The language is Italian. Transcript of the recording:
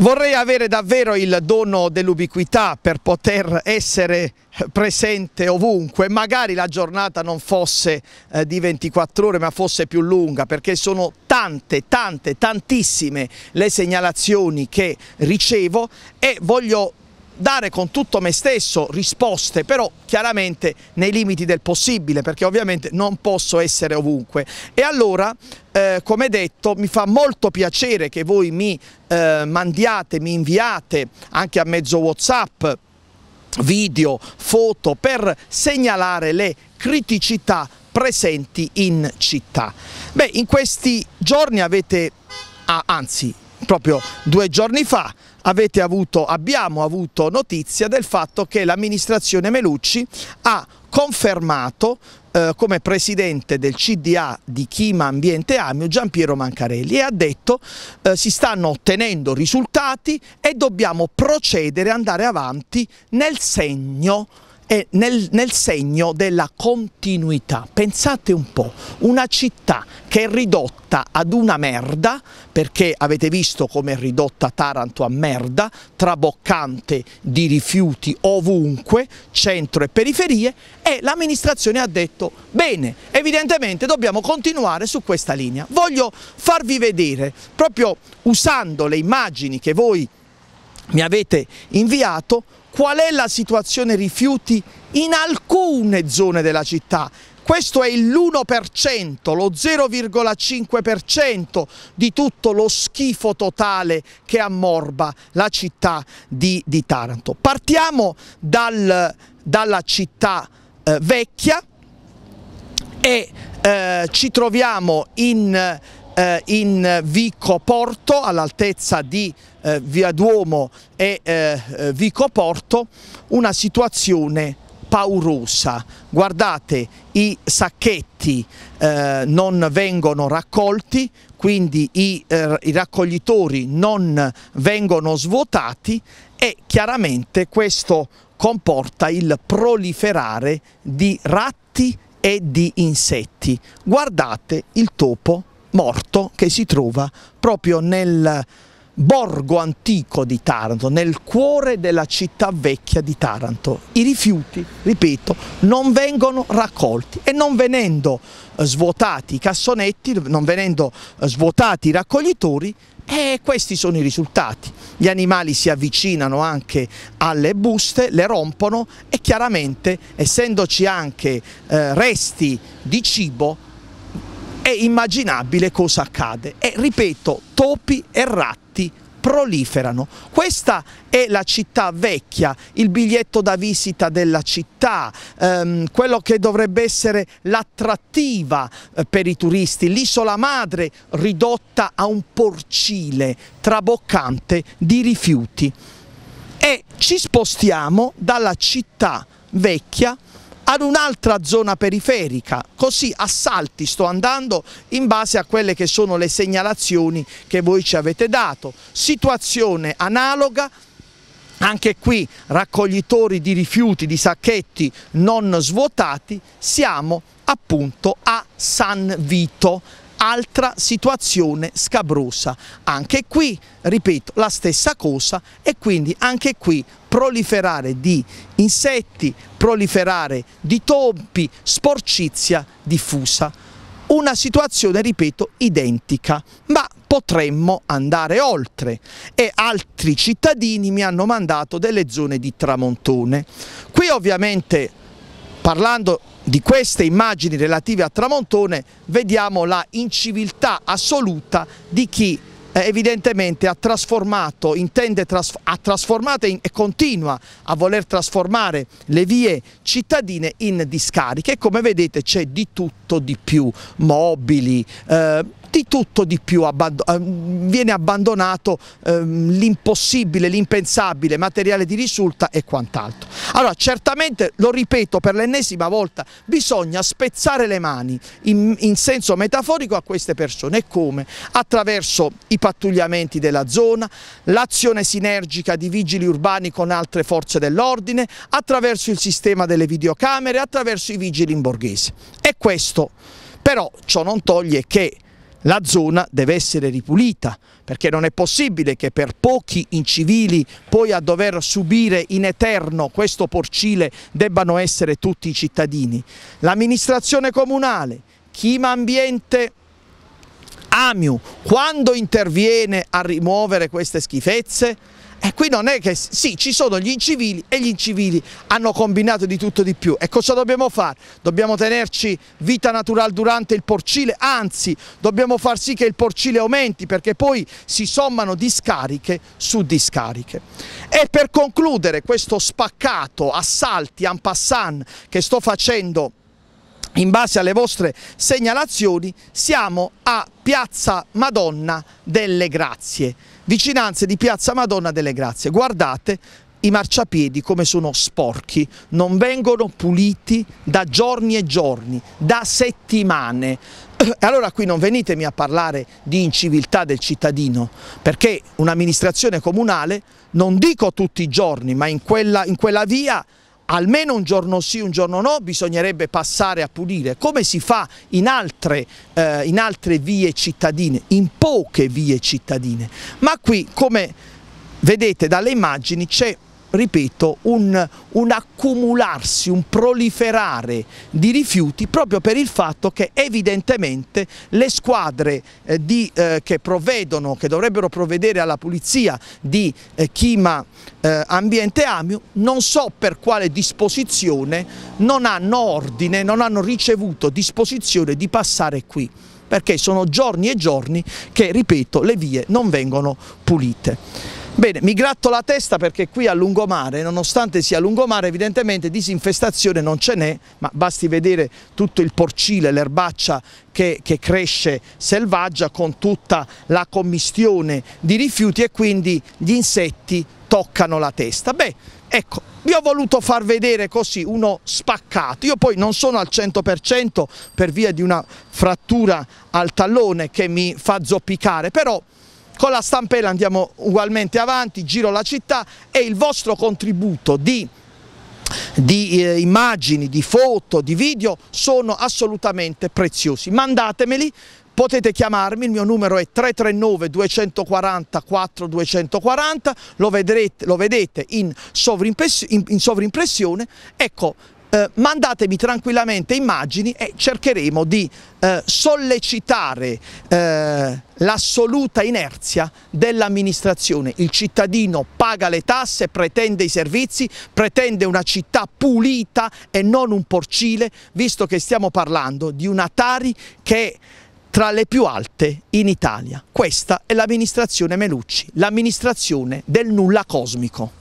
Vorrei avere davvero il dono dell'ubiquità per poter essere presente ovunque, magari la giornata non fosse eh, di 24 ore ma fosse più lunga perché sono tante, tante, tantissime le segnalazioni che ricevo e voglio dare con tutto me stesso risposte, però chiaramente nei limiti del possibile, perché ovviamente non posso essere ovunque. E allora, eh, come detto, mi fa molto piacere che voi mi eh, mandiate, mi inviate anche a mezzo WhatsApp video, foto per segnalare le criticità presenti in città. Beh, in questi giorni avete, ah, anzi proprio due giorni fa, avuto, abbiamo avuto notizia del fatto che l'amministrazione Melucci ha confermato eh, come presidente del CDA di Chima Ambiente Amio Giampiero Mancarelli e ha detto eh, si stanno ottenendo risultati e dobbiamo procedere, andare avanti nel segno è nel, nel segno della continuità. Pensate un po', una città che è ridotta ad una merda, perché avete visto come è ridotta Taranto a merda, traboccante di rifiuti ovunque, centro e periferie, e l'amministrazione ha detto bene, evidentemente dobbiamo continuare su questa linea. Voglio farvi vedere, proprio usando le immagini che voi mi avete inviato, qual è la situazione rifiuti in alcune zone della città. Questo è l'1%, lo 0,5% di tutto lo schifo totale che ammorba la città di, di Taranto. Partiamo dal, dalla città eh, vecchia e eh, ci troviamo in eh, in Vico Porto all'altezza di eh, Via Duomo e eh, eh, Vico Porto una situazione paurosa. Guardate, i sacchetti eh, non vengono raccolti, quindi i, eh, i, raccoglitori non vengono svuotati e chiaramente questo comporta il proliferare di ratti e di insetti. Guardate il topo morto che si trova proprio nel borgo antico di Taranto, nel cuore della città vecchia di Taranto. I rifiuti, ripeto, non vengono raccolti e non venendo eh, svuotati i cassonetti, non venendo eh, svuotati i raccoglitori, e questi sono i risultati. Gli animali si avvicinano anche alle buste, le rompono e chiaramente essendoci anche eh, resti di cibo è immaginabile cosa accade. E ripeto, topi e ratti proliferano. Questa è la città vecchia, il biglietto da visita della città, ehm, quello che dovrebbe essere l'attrattiva eh, per i turisti, l'isola madre ridotta a un porcile traboccante di rifiuti. E ci spostiamo dalla città vecchia ad un'altra zona periferica, così a salti sto andando in base a quelle che sono le segnalazioni che voi ci avete dato, situazione analoga anche qui raccoglitori di rifiuti, di sacchetti non svuotati, siamo appunto a San Vito altra situazione scabrosa. Anche qui, ripeto, la stessa cosa e quindi anche qui proliferare di insetti, proliferare di topi, sporcizia diffusa. Una situazione, ripeto, identica, ma potremmo andare oltre e altri cittadini mi hanno mandato delle zone di tramontone. Qui ovviamente Parlando di queste immagini relative a Tramontone vediamo la inciviltà assoluta di chi eh, evidentemente ha trasformato, intende trasf ha trasformato in, e continua a voler trasformare le vie cittadine in discariche e come vedete c'è di tutto di più, mobili, eh, di tutto di più, abbando eh, viene abbandonato eh, l'impossibile, l'impensabile, materiale di risulta e quant'altro. Allora certamente, lo ripeto per l'ennesima volta, bisogna spezzare le mani in, in senso metaforico a queste persone e come? Attraverso i pattugliamenti della zona, l'azione sinergica di vigili urbani con altre forze dell'ordine, attraverso il sistema delle videocamere, attraverso i vigili in borghese. E questo però ciò non toglie che la zona deve essere ripulita perché non è possibile che per pochi incivili poi a dover subire in eterno questo porcile debbano essere tutti i cittadini. L'amministrazione comunale, Chima Ambiente Amiu, quando interviene a rimuovere queste schifezze? E qui non è che, sì, ci sono gli incivili e gli incivili hanno combinato di tutto di più. E cosa dobbiamo fare? Dobbiamo tenerci vita naturale durante il porcile, anzi dobbiamo far sì che il porcile aumenti perché poi si sommano discariche su discariche. E per concludere questo spaccato, assalti, en passant che sto facendo in base alle vostre segnalazioni, siamo a Piazza Madonna delle Grazie vicinanze di Piazza Madonna delle Grazie. Guardate i marciapiedi come sono sporchi, non vengono puliti da giorni e giorni, da settimane. Eh, allora qui non venitemi a parlare di inciviltà del cittadino, perché un'amministrazione comunale, non dico tutti i giorni, ma in quella, in quella via almeno un giorno sì, un giorno no, bisognerebbe passare a pulire, come si fa in altre, eh, in altre vie cittadine, in poche vie cittadine. Ma qui, come vedete dalle immagini, c'è ripeto, un, un, accumularsi, un proliferare di rifiuti proprio per il fatto che evidentemente le squadre eh, di, eh, che provvedono, che dovrebbero provvedere alla pulizia di eh, Chima eh, Ambiente Amio, non so per quale disposizione non hanno ordine, non hanno ricevuto disposizione di passare qui perché sono giorni e giorni che, ripeto, le vie non vengono pulite. Bene, mi gratto la testa perché qui a lungomare, nonostante sia lungomare, evidentemente disinfestazione non ce n'è, ma basti vedere tutto il porcile, l'erbaccia che, che, cresce selvaggia con tutta la commistione di rifiuti e quindi gli insetti toccano la testa. Beh, ecco, vi ho voluto far vedere così uno spaccato. Io poi non sono al 100% per via di una frattura al tallone che mi fa zoppicare, però con la stampella andiamo ugualmente avanti, giro la città e il vostro contributo di di eh, immagini, di foto, di video sono assolutamente preziosi. Mandatemeli, potete chiamarmi, il mio numero è 339 240 4240, lo, vedrete, lo vedete in, sovrimpressione. Ecco, eh, mandatemi tranquillamente immagini e cercheremo di eh, sollecitare eh, l'assoluta inerzia dell'amministrazione. Il cittadino paga le tasse, pretende i servizi, pretende una città pulita e non un porcile, visto che stiamo parlando di una Tari che è tra le più alte in Italia. Questa è l'amministrazione Melucci, l'amministrazione del nulla cosmico.